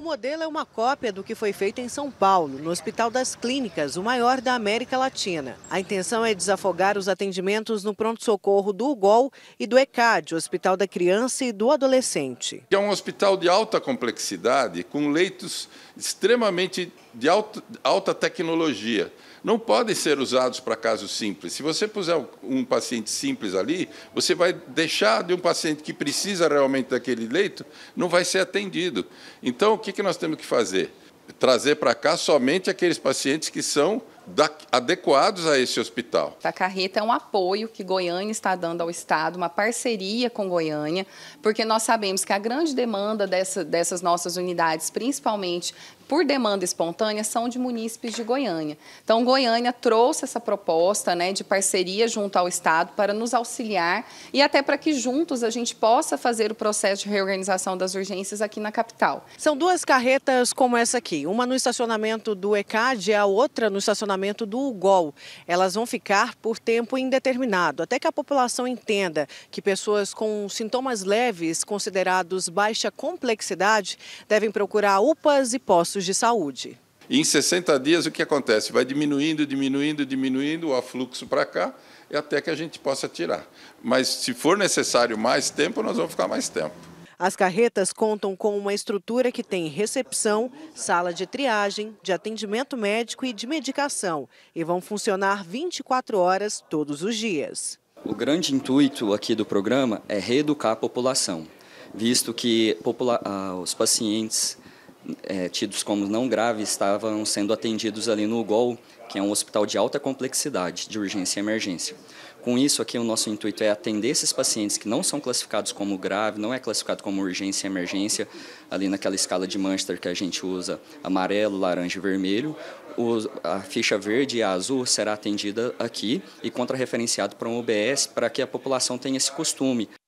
O modelo é uma cópia do que foi feito em São Paulo, no Hospital das Clínicas, o maior da América Latina. A intenção é desafogar os atendimentos no pronto-socorro do UGOL e do ECAD, Hospital da Criança e do Adolescente. É um hospital de alta complexidade, com leitos extremamente de alta, alta tecnologia. Não podem ser usados para casos simples. Se você puser um paciente simples ali, você vai deixar de um paciente que precisa realmente daquele leito, não vai ser atendido. Então, o que que, que nós temos que fazer? Trazer para cá somente aqueles pacientes que são da, adequados a esse hospital. A carreta é um apoio que Goiânia está dando ao Estado, uma parceria com Goiânia, porque nós sabemos que a grande demanda dessa, dessas nossas unidades, principalmente por demanda espontânea, são de munícipes de Goiânia. Então, Goiânia trouxe essa proposta né, de parceria junto ao Estado para nos auxiliar e até para que juntos a gente possa fazer o processo de reorganização das urgências aqui na capital. São duas carretas como essa aqui, uma no estacionamento do ECAD e a outra no estacionamento funcionamento do UGOL. Elas vão ficar por tempo indeterminado, até que a população entenda que pessoas com sintomas leves, considerados baixa complexidade, devem procurar UPAs e postos de saúde. em 60 dias, o que acontece? Vai diminuindo, diminuindo, diminuindo o afluxo para cá até que a gente possa tirar. Mas se for necessário mais tempo, nós vamos ficar mais tempo. As carretas contam com uma estrutura que tem recepção, sala de triagem, de atendimento médico e de medicação e vão funcionar 24 horas todos os dias. O grande intuito aqui do programa é reeducar a população, visto que ah, os pacientes é, tidos como não graves estavam sendo atendidos ali no GOL, que é um hospital de alta complexidade, de urgência e emergência. Com isso, aqui o nosso intuito é atender esses pacientes que não são classificados como grave, não é classificado como urgência e emergência, ali naquela escala de Manchester que a gente usa amarelo, laranja e vermelho. O, a ficha verde e a azul será atendida aqui e contrarreferenciado para um OBS para que a população tenha esse costume.